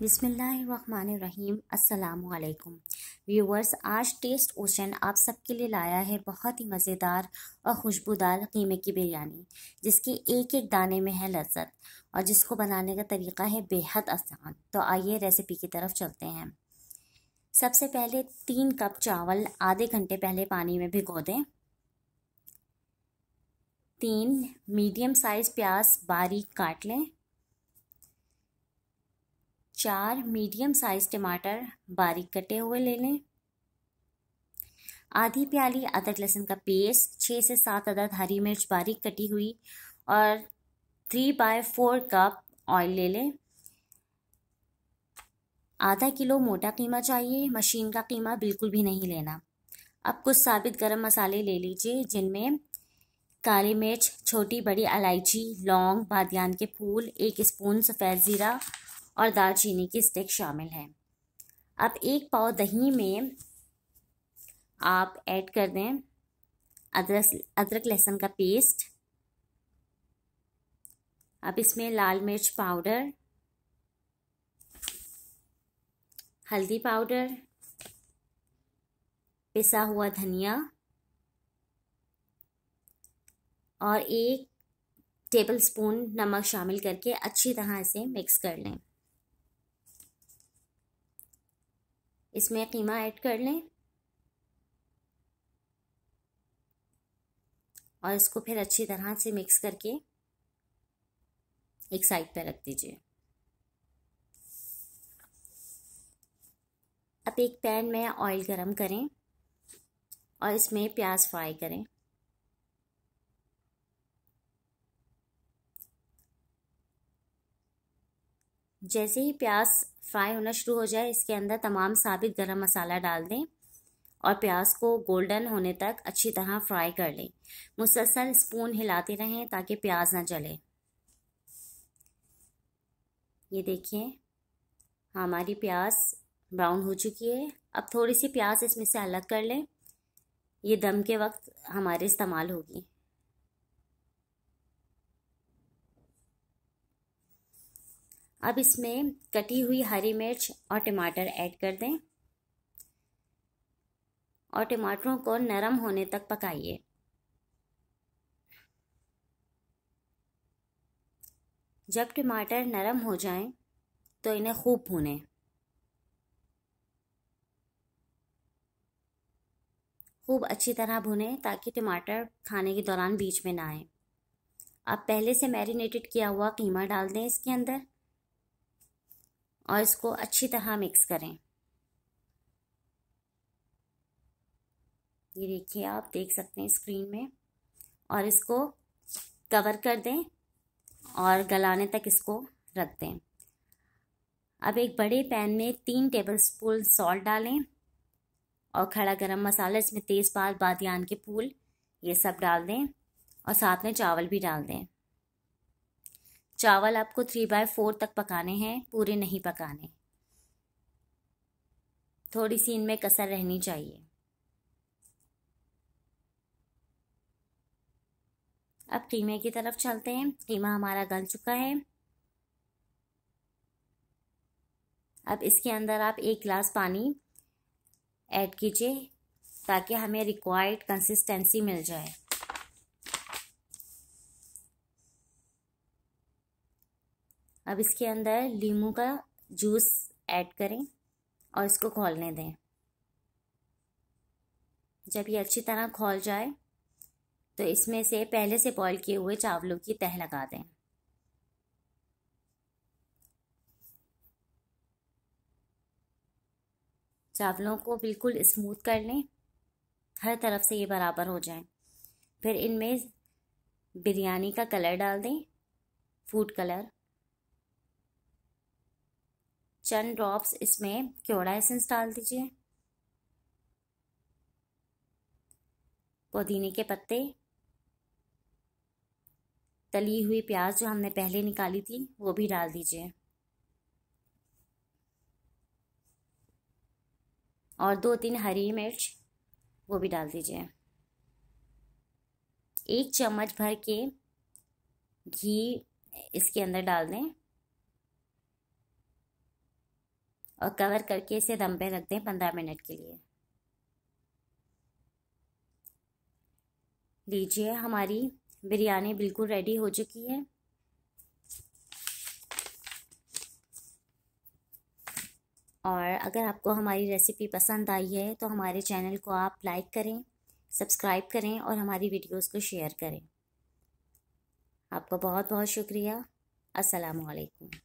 बिसमीम् अल्लाम व्यूवर्स आज test ocean आप सबके लिए लाया है बहुत ही मज़ेदार और खुशबूदार कीमे की बिरयानी जिसके एक एक दाने में है लज्जत और जिसको बनाने का तरीका है बेहद आसान तो आइए रेसिपी की तरफ चलते हैं सबसे पहले तीन कप चावल आधे घंटे पहले पानी में भिगो दें तीन मीडियम साइज़ प्याज बारीक काट लें चार मीडियम साइज टमाटर बारीक कटे हुए ले लें आधी प्याली अदरक लहसुन का पेस्ट छः से सात अदद हरी मिर्च बारीक कटी हुई और three by four cup oil ले लें आधा किलो मोटा कीमा चाहिए मशीन का कीमा बिल्कुल भी नहीं लेना अब कुछ साबित गरम मसाले ले लीजिए जिनमें काली मिर्च छोटी बड़ी इलायची लौंग बादियान के फूल एक स्पून सफ़ेद ज़ीरा और दालचीनी की स्टिक शामिल है अब एक पाव दही में आप ऐड कर दें अदरक अदरक लहसुन का पेस्ट अब इसमें लाल मिर्च पाउडर हल्दी पाउडर पिसा हुआ धनिया और एक टेबल स्पून नमक शामिल करके अच्छी तरह से मिक्स कर लें इसमें कीमा ऐड कर लें और इसको फिर अच्छी तरह से मिक्स करके एक साइड पर रख दीजिए अब एक पैन में ऑयल गरम करें और इसमें प्याज फ्राई करें जैसे ही प्याज फ्राई होना शुरू हो जाए इसके अंदर तमाम साबित गरम मसाला डाल दें और प्याज को गोल्डन होने तक अच्छी तरह फ्राई कर लें मुसलसल स्पून हिलाते रहें ताकि प्याज ना जले ये देखिए हमारी प्याज ब्राउन हो चुकी है अब थोड़ी सी प्याज इसमें से अलग कर लें ये दम के वक्त हमारे इस्तेमाल होगी अब इसमें कटी हुई हरी मिर्च और टमाटर ऐड कर दें और टमाटरों को नरम होने तक पकाइए जब टमाटर नरम हो जाएं, तो इन्हें खूब भूनें खूब अच्छी तरह भुने ताकि टमाटर खाने के दौरान बीच में ना आए अब पहले से मैरिनेटेड किया हुआ कीमा डाल दें इसके अंदर और इसको अच्छी तरह मिक्स करें ये देखिए आप देख सकते हैं स्क्रीन में और इसको कवर कर दें और गलाने तक इसको रख दें अब एक बड़े पैन में तीन टेबलस्पून सॉल्ट डालें और खड़ा गरम मसाला इसमें तेज़पात बादियान के फूल ये सब डाल दें और साथ में चावल भी डाल दें चावल आपको थ्री बाय फोर तक पकाने हैं पूरे नहीं पकाने थोड़ी सी इनमें कसर रहनी चाहिए अब कीमे की तरफ चलते हैं कीमा हमारा गल चुका है अब इसके अंदर आप एक गिलास पानी ऐड कीजिए ताकि हमें रिक्वायर्ड कंसिस्टेंसी मिल जाए अब इसके अंदर लीमू का जूस ऐड करें और इसको खोलने दें जब ये अच्छी तरह खोल जाए तो इसमें से पहले से बॉईल किए हुए चावलों की तह लगा दें चावलों को बिल्कुल स्मूथ कर लें हर तरफ से ये बराबर हो जाए फिर इनमें बिरयानी का कलर डाल दें फूड कलर चंद ड्रॉप्स इसमें क्योड़ा एसेंस डाल दीजिए पुदीने के पत्ते तली हुई प्याज जो हमने पहले निकाली थी वो भी डाल दीजिए और दो तीन हरी मिर्च वो भी डाल दीजिए एक चम्मच भर के घी इसके अंदर डाल दें और कवर करके इसे दम पे रख दें पंद्रह मिनट के लिए लीजिए हमारी बिरयानी बिल्कुल रेडी हो चुकी है और अगर आपको हमारी रेसिपी पसंद आई है तो हमारे चैनल को आप लाइक करें सब्सक्राइब करें और हमारी वीडियोस को शेयर करें आपका बहुत बहुत शुक्रिया अस्सलाम वालेकुम